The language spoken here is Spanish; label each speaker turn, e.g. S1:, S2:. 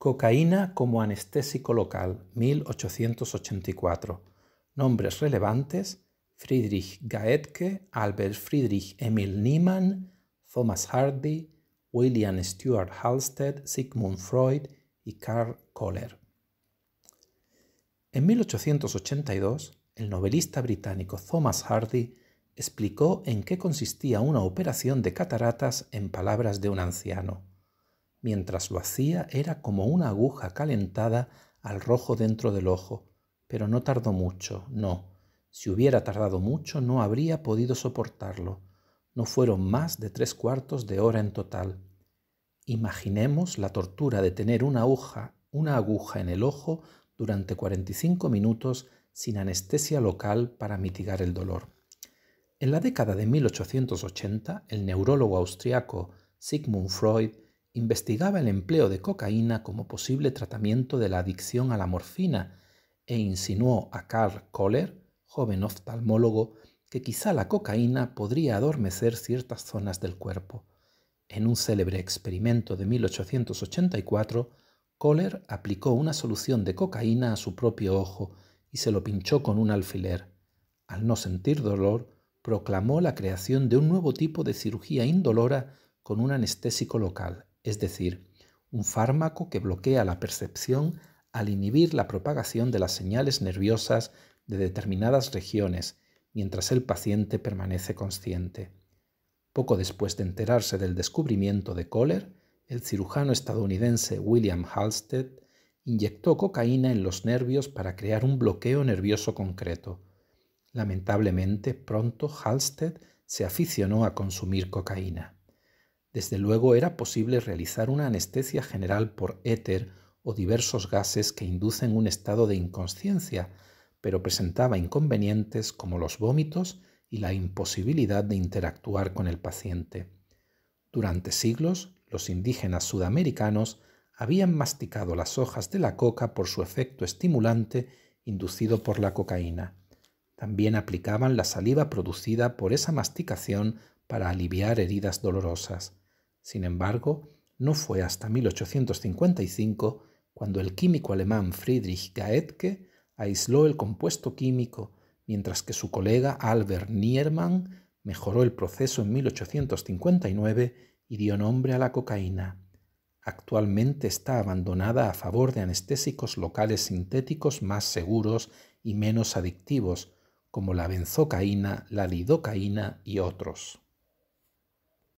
S1: Cocaína como anestésico local, 1884. Nombres relevantes: Friedrich Gaetke, Albert Friedrich Emil Niemann, Thomas Hardy, William Stuart Halsted, Sigmund Freud y Karl Kohler. En 1882, el novelista británico Thomas Hardy explicó en qué consistía una operación de cataratas en palabras de un anciano. Mientras lo hacía era como una aguja calentada al rojo dentro del ojo, pero no tardó mucho, no. Si hubiera tardado mucho no habría podido soportarlo. No fueron más de tres cuartos de hora en total. Imaginemos la tortura de tener una aguja, una aguja en el ojo durante 45 minutos sin anestesia local para mitigar el dolor. En la década de 1880, el neurólogo austriaco Sigmund Freud investigaba el empleo de cocaína como posible tratamiento de la adicción a la morfina e insinuó a Karl Kohler, joven oftalmólogo, que quizá la cocaína podría adormecer ciertas zonas del cuerpo. En un célebre experimento de 1884, Kohler aplicó una solución de cocaína a su propio ojo y se lo pinchó con un alfiler. Al no sentir dolor, proclamó la creación de un nuevo tipo de cirugía indolora con un anestésico local, es decir, un fármaco que bloquea la percepción al inhibir la propagación de las señales nerviosas de determinadas regiones mientras el paciente permanece consciente. Poco después de enterarse del descubrimiento de Kohler, el cirujano estadounidense William Halstead inyectó cocaína en los nervios para crear un bloqueo nervioso concreto. Lamentablemente, pronto Halstead se aficionó a consumir cocaína. Desde luego era posible realizar una anestesia general por éter o diversos gases que inducen un estado de inconsciencia, pero presentaba inconvenientes como los vómitos y la imposibilidad de interactuar con el paciente. Durante siglos, los indígenas sudamericanos habían masticado las hojas de la coca por su efecto estimulante inducido por la cocaína. También aplicaban la saliva producida por esa masticación para aliviar heridas dolorosas. Sin embargo, no fue hasta 1855 cuando el químico alemán Friedrich Gaetke aisló el compuesto químico, mientras que su colega Albert Niermann mejoró el proceso en 1859 y dio nombre a la cocaína. Actualmente está abandonada a favor de anestésicos locales sintéticos más seguros y menos adictivos, como la benzocaína, la lidocaína y otros.